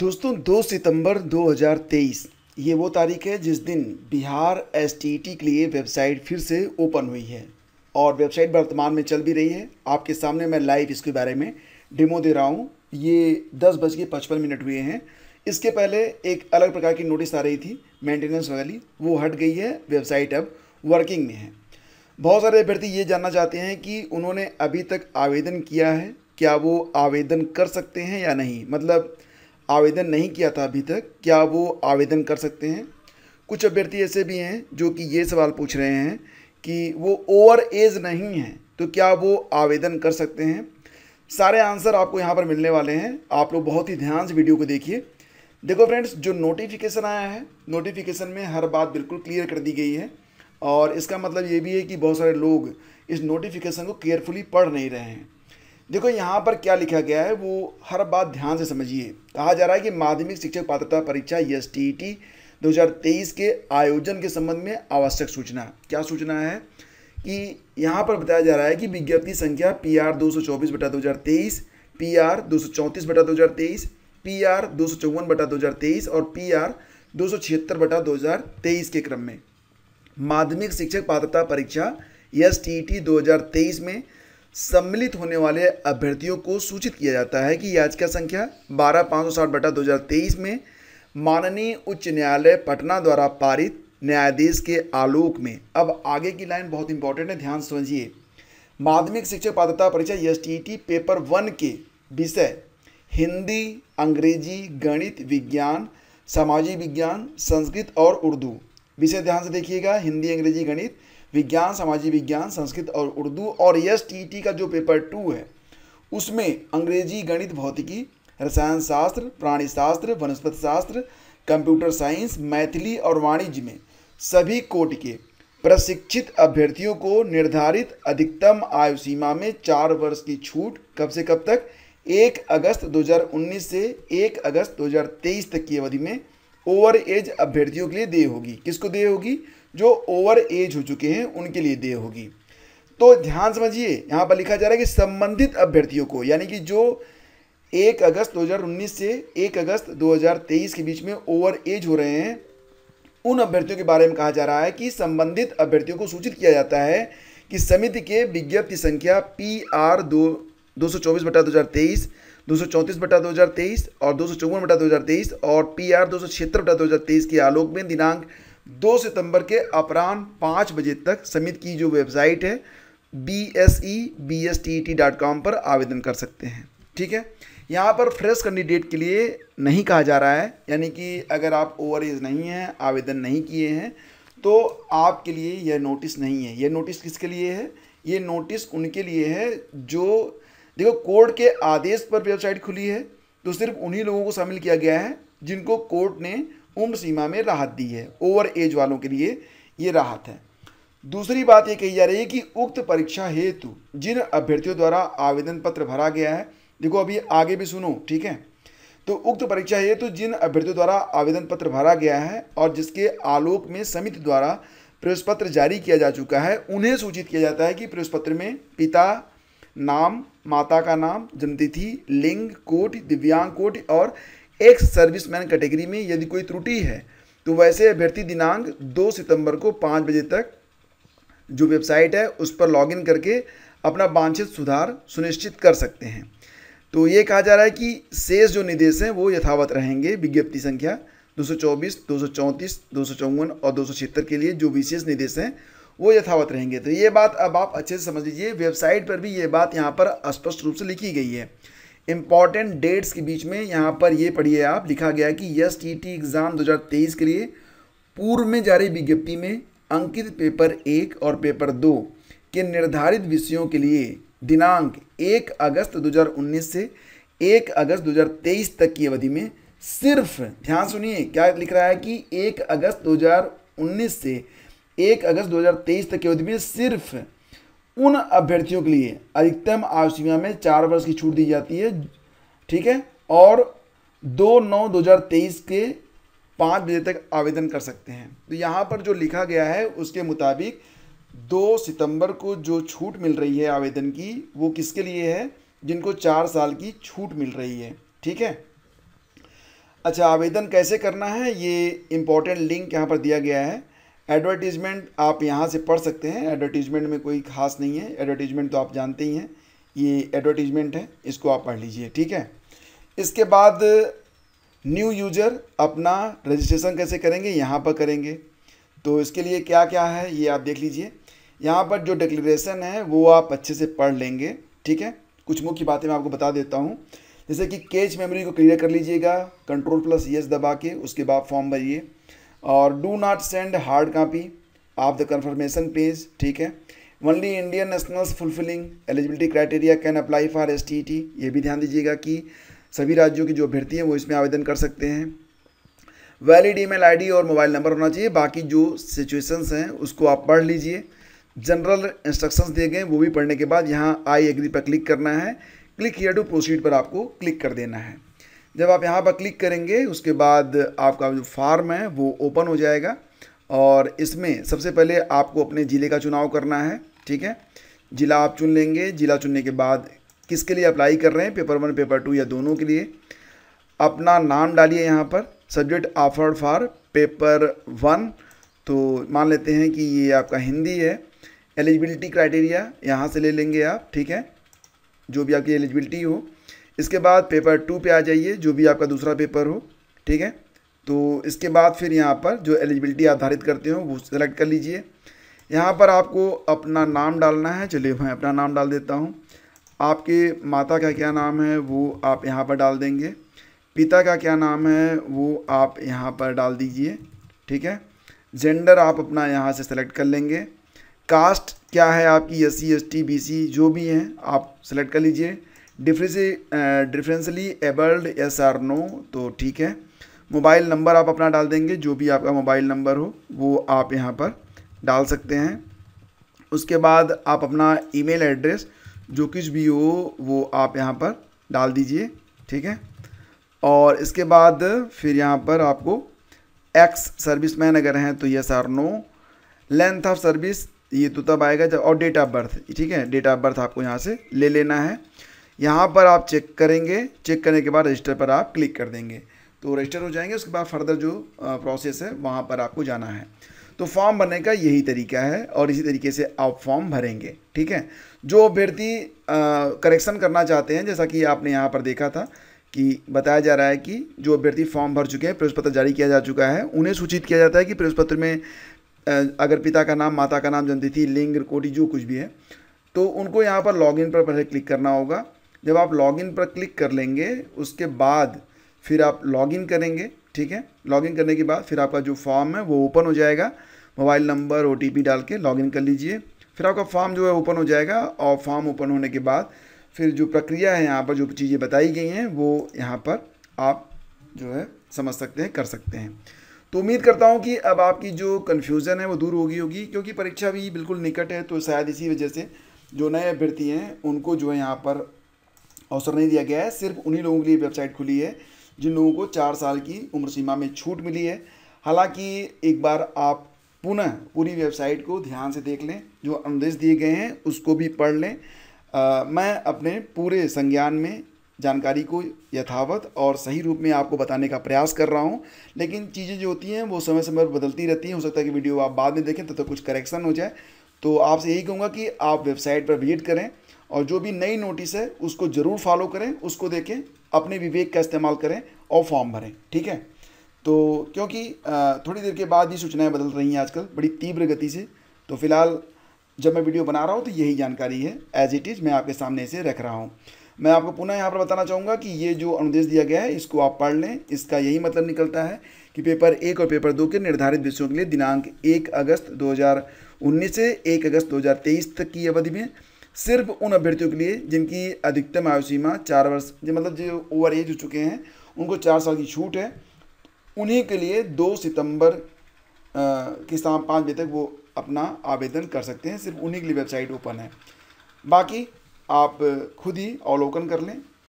दोस्तों 2 सितंबर 2023 ये वो तारीख है जिस दिन बिहार एस के लिए वेबसाइट फिर से ओपन हुई है और वेबसाइट वर्तमान में चल भी रही है आपके सामने मैं लाइव इसके बारे में डेमो दे रहा हूँ ये दस बज के पचपन मिनट हुए हैं इसके पहले एक अलग प्रकार की नोटिस आ रही थी मेंटेनेंस वाली वो हट गई है वेबसाइट अब वर्किंग में है बहुत सारे अभ्यर्थी ये जानना चाहते हैं कि उन्होंने अभी तक आवेदन किया है क्या वो आवेदन कर सकते हैं या नहीं मतलब आवेदन नहीं किया था अभी तक क्या वो आवेदन कर सकते हैं कुछ अभ्यर्थी ऐसे भी हैं जो कि ये सवाल पूछ रहे हैं कि वो ओवर एज नहीं है तो क्या वो आवेदन कर सकते हैं सारे आंसर आपको यहाँ पर मिलने वाले हैं आप लोग बहुत ही ध्यान से वीडियो को देखिए देखो फ्रेंड्स जो नोटिफिकेशन आया है नोटिफिकेशन में हर बात बिल्कुल क्लियर कर दी गई है और इसका मतलब ये भी है कि बहुत सारे लोग इस नोटिफिकेशन को केयरफुली पढ़ नहीं रहे हैं देखो यहाँ पर क्या लिखा गया है वो हर बात ध्यान से समझिए कहा जा रहा है कि माध्यमिक शिक्षक पात्रता परीक्षा एस टी टी दो के आयोजन के संबंध में आवश्यक सूचना क्या सूचना है कि यहाँ पर बताया जा रहा है कि विज्ञप्ति संख्या पी आर दो सौ चौबीस बटा दो हज़ार तेईस पी आर दो सौ चौंतीस बटा दो हज़ार तेईस पी आर दो सौ चौवन बटा दो हज़ार तेईस और पी आर दो सौ छिहत्तर बटा दो हज़ार तेईस के क्रम में माध्यमिक शिक्षक पात्रता परीक्षा एस टी टी दो हज़ार तेईस में सम्मिलित होने वाले अभ्यर्थियों को सूचित किया जाता है कि याचिका संख्या बारह पाँच सौ साठ बटा दो हज़ार तेईस में माननीय उच्च न्यायालय पटना द्वारा पारित न्यायाधीश के आलोक में अब आगे की लाइन बहुत इंपॉर्टेंट है ध्यान समझिए माध्यमिक शिक्षक पात्रता परीक्षा एस पेपर वन के विषय हिंदी अंग्रेजी गणित विज्ञान सामाजिक विज्ञान संस्कृत और उर्दू विषय ध्यान से देखिएगा हिंदी अंग्रेजी गणित विज्ञान सामाजिक विज्ञान संस्कृत और उर्दू और यस टी का जो पेपर टू है उसमें अंग्रेजी गणित भौतिकी रसायन शास्त्र प्राणी शास्त्र वनस्पति शास्त्र कंप्यूटर साइंस मैथिली और वाणिज्य में सभी कोट के प्रशिक्षित अभ्यर्थियों को निर्धारित अधिकतम आयु सीमा में चार वर्ष की छूट कब से कब तक एक अगस्त 2019 से एक अगस्त 2023 तक की अवधि में ओवर एज अभ्यर्थियों के लिए दे होगी किसको दे होगी जो ओवर एज हो चुके हैं उनके लिए देय होगी तो ध्यान समझिए यहाँ पर लिखा जा रहा है कि संबंधित अभ्यर्थियों को यानी कि जो एक अगस्त 2019 से एक अगस्त 2023 के बीच में ओवर एज हो रहे हैं उन अभ्यर्थियों के बारे में कहा जा रहा है कि संबंधित अभ्यर्थियों को सूचित किया जाता है कि समिति के विज्ञप्ति संख्या पी आर दो दो सौ चौबीस बटा दो हज़ार तेईस दो सौ चौंतीस बटा दो हज़ार तेईस और दो सौ चौवन बटा दो हज़ार तेईस और पी आर दो सौ छिहत्तर बटा दो हज़ार तेईस के आलोक में दिनांक दो सितंबर के अपराह्न पाँच बजे तक समित की जो वेबसाइट है B S E B S T T dot com पर आवेदन कर सकते हैं ठीक है यहाँ पर फ्रेश कैंडिडेट के लिए नहीं कहा जा रहा है यानी कि अगर आप ओवर एज नहीं हैं आवेदन नहीं किए हैं तो आपके लिए यह नोटिस नहीं है यह नोटिस किसके लिए है ये नोटिस उनके लिए है जो देखो कोर्ट के आदेश पर वेबसाइट खुली है तो सिर्फ उन्हीं लोगों को शामिल किया गया है जिनको कोर्ट ने उम्र सीमा में राहत दी है ओवर एज वालों के लिए ये राहत है दूसरी बात ये कही जा रही है कि उक्त परीक्षा हेतु जिन अभ्यर्थियों द्वारा आवेदन पत्र भरा गया है देखो अभी आगे भी सुनो ठीक है तो उक्त परीक्षा हेतु जिन अभ्यर्थियों द्वारा आवेदन पत्र भरा गया है और जिसके आलोक में समिति द्वारा प्रवेश पत्र जारी किया जा चुका है उन्हें सूचित किया जाता है कि प्रवेश पत्र में पिता नाम माता का नाम जन्मतिथि लिंग कोट दिव्यांग कोट और एक्स सर्विसमैन कैटेगरी में यदि कोई त्रुटि है तो वैसे अभ्यर्थी दिनांक 2 सितंबर को पाँच बजे तक जो वेबसाइट है उस पर लॉगिन करके अपना वांछित सुधार सुनिश्चित कर सकते हैं तो ये कहा जा रहा है कि शेष जो निर्देश हैं वो यथावत रहेंगे विज्ञप्ति संख्या 224, 234, 254 और दो के लिए जो विशेष निर्देश हैं वो यथावत रहेंगे तो ये बात अब आप अच्छे से समझ लीजिए वेबसाइट पर भी ये बात यहाँ पर स्पष्ट रूप से लिखी गई है इम्पॉर्टेंट डेट्स के बीच में यहाँ पर ये पढ़िए आप लिखा गया कि यस टी टी एग्ज़ाम 2023 के लिए पूर्व में जारी विज्ञप्ति में अंकित पेपर एक और पेपर दो के निर्धारित विषयों के लिए दिनांक एक अगस्त 2019 से एक अगस्त 2023 तक की अवधि में सिर्फ ध्यान सुनिए क्या लिख रहा है कि एक अगस्त 2019 से एक अगस्त 2023 तक की अवधि में सिर्फ उन अभ्यर्थियों के लिए अधिकतम आयु सीमा में चार वर्ष की छूट दी जाती है ठीक है और दो नौ दो हज़ार तेईस के पाँच बजे तक आवेदन कर सकते हैं तो यहाँ पर जो लिखा गया है उसके मुताबिक दो सितंबर को जो छूट मिल रही है आवेदन की वो किसके लिए है जिनको चार साल की छूट मिल रही है ठीक है अच्छा आवेदन कैसे करना है ये इम्पोर्टेंट लिंक यहाँ पर दिया गया है एडवर्टीज़मेंट आप यहाँ से पढ़ सकते हैं एडवर्टीज़मेंट में कोई खास नहीं है एडवर्टीज़मेंट तो आप जानते ही हैं ये एडवर्टीज़मेंट है इसको आप पढ़ लीजिए ठीक है इसके बाद न्यू यूजर अपना रजिस्ट्रेशन कैसे करेंगे यहाँ पर करेंगे तो इसके लिए क्या क्या है ये आप देख लीजिए यहाँ पर जो डिक्लेरेशन है वो आप अच्छे से पढ़ लेंगे ठीक है कुछ मुख्य बातें मैं आपको बता देता हूँ जैसे कि कैच मेमोरी को क्लियर कर लीजिएगा कंट्रोल प्लस यस दबा के उसके बाद फॉर्म भरिए और do not send hard copy of the confirmation page ठीक है only Indian nationals fulfilling eligibility criteria can apply for S T T ये भी ध्यान दीजिएगा कि सभी राज्यों की जो अभ्यर्थी हैं वो इसमें आवेदन कर सकते हैं वैलिड ईमेल आईडी और मोबाइल नंबर होना चाहिए बाकी जो सिचुएशंस हैं उसको आप पढ़ लीजिए जनरल इंस्ट्रक्शंस दिए गए वो भी पढ़ने के बाद यहाँ आई एग्री पर क्लिक करना है क्लिक हियर टू प्रोसीड पर आपको क्लिक कर देना है जब आप यहाँ पर क्लिक करेंगे उसके बाद आपका जो फार्म है वो ओपन हो जाएगा और इसमें सबसे पहले आपको अपने ज़िले का चुनाव करना है ठीक है ज़िला आप चुन लेंगे ज़िला चुनने के बाद किसके लिए अप्लाई कर रहे हैं पेपर वन पेपर टू या दोनों के लिए अपना नाम डालिए यहाँ पर subject offered for paper one तो मान लेते हैं कि ये आपका हिंदी है एलिजिबिलिटी क्राइटेरिया यहाँ से ले लेंगे आप ठीक है जो भी आपकी एलिजिबिलिटी हो इसके बाद पेपर टू पे आ जाइए जो भी आपका दूसरा पेपर हो ठीक है तो इसके बाद फिर यहाँ पर जो एलिजिबिलिटी आधारित करते हो वो सेलेक्ट कर लीजिए यहाँ पर आपको अपना नाम डालना है चलिए मैं अपना नाम डाल देता हूँ आपके माता का क्या नाम है वो आप यहाँ पर डाल देंगे पिता का क्या नाम है वो आप यहाँ पर डाल दीजिए ठीक है जेंडर आप अपना यहाँ से सेलेक्ट कर लेंगे कास्ट क्या है आपकी S C S T B C जो भी हैं आप सेलेक्ट कर लीजिए differently differently abled yes or no तो ठीक है मोबाइल नंबर आप अपना डाल देंगे जो भी आपका मोबाइल नंबर हो वो आप यहाँ पर डाल सकते हैं उसके बाद आप अपना ईमेल एड्रेस जो कुछ भी हो वो आप यहाँ पर डाल दीजिए ठीक है और इसके बाद फिर यहाँ पर आपको एक्स सर्विस मैन अगर हैं तो yes or no length of service ये तो तब आएगा जब और डेट ऑफ बर्थ ठीक है डेट ऑफ बर्थ आपको यहाँ से ले लेना है यहाँ पर आप चेक करेंगे चेक करने के बाद रजिस्टर पर आप क्लिक कर देंगे तो रजिस्टर हो जाएंगे उसके बाद फर्दर जो प्रोसेस है वहाँ पर आपको जाना है तो फॉर्म भरने का यही तरीका है और इसी तरीके से आप फॉर्म भरेंगे ठीक है जो अभ्यर्थी करेक्शन करना चाहते हैं जैसा कि आपने यहाँ पर देखा था कि बताया जा रहा है कि जो अभ्यर्थी फॉर्म भर चुके हैं प्रवेश पत्र जारी किया जा चुका है उन्हें सूचित किया जाता है कि प्रवेश पत्र में अगर पिता का नाम माता का नाम जनतिथि लिंग कोटि जो कुछ भी है तो उनको यहाँ पर लॉग पर पहले क्लिक करना होगा जब आप लॉगिन पर क्लिक कर लेंगे उसके बाद फिर आप लॉगिन करेंगे ठीक है लॉगिन करने के बाद फिर आपका जो फॉर्म है वो ओपन हो जाएगा मोबाइल नंबर ओ डाल के लॉगिन कर लीजिए फिर आपका फॉर्म जो है ओपन हो जाएगा और फॉर्म ओपन होने के बाद फिर जो प्रक्रिया है यहाँ पर जो चीज़ें बताई गई हैं वो यहाँ पर आप जो है समझ सकते हैं कर सकते हैं तो उम्मीद करता हूँ कि अब आपकी जो कन्फ्यूज़न है वो दूर होगी होगी क्योंकि परीक्षा भी बिल्कुल निकट है तो शायद इसी वजह से जो नए अभ्यर्थी हैं उनको जो है यहाँ पर अवसर नहीं दिया गया है सिर्फ उन्हीं लोगों के लिए वेबसाइट खुली है जिन लोगों को चार साल की उम्र सीमा में छूट मिली है हालांकि एक बार आप पुनः पूरी वेबसाइट को ध्यान से देख लें जो अनुदेश दिए गए हैं उसको भी पढ़ लें आ, मैं अपने पूरे संज्ञान में जानकारी को यथावत और सही रूप में आपको बताने का प्रयास कर रहा हूँ लेकिन चीज़ें जो होती हैं वो समय समय पर बदलती रहती हैं हो सकता है कि वीडियो आप बाद में देखें तब तो तक तो कुछ करेक्शन हो जाए तो आपसे यही कहूँगा कि आप वेबसाइट पर विजिट करें और जो भी नई नोटिस है उसको ज़रूर फॉलो करें उसको देखें अपने विवेक का इस्तेमाल करें और फॉर्म भरें ठीक है तो क्योंकि थोड़ी देर के बाद ही सूचनाएं बदल रही हैं आजकल बड़ी तीव्र गति से तो फिलहाल जब मैं वीडियो बना रहा हूँ तो यही जानकारी है एज इट इज़ मैं आपके सामने इसे रख रहा हूँ मैं आपको पुनः यहाँ पर बताना चाहूँगा कि ये जो अनुदेश दिया गया है इसको आप पढ़ लें इसका यही मतलब निकलता है कि पेपर एक और पेपर दो के निर्धारित विषयों के लिए दिनांक एक अगस्त दो से एक अगस्त दो तक की अवधि में सिर्फ उन अभ्यर्थियों के लिए जिनकी अधिकतम आयु सीमा चार वर्ष जो मतलब जो ओवर एज हो चुके हैं उनको चार साल की छूट है उन्हीं के लिए दो सितंबर के शाम पाँच बजे तक वो अपना आवेदन कर सकते हैं सिर्फ उन्हीं के लिए वेबसाइट ओपन है बाकी आप खुद ही अवलोकन कर लें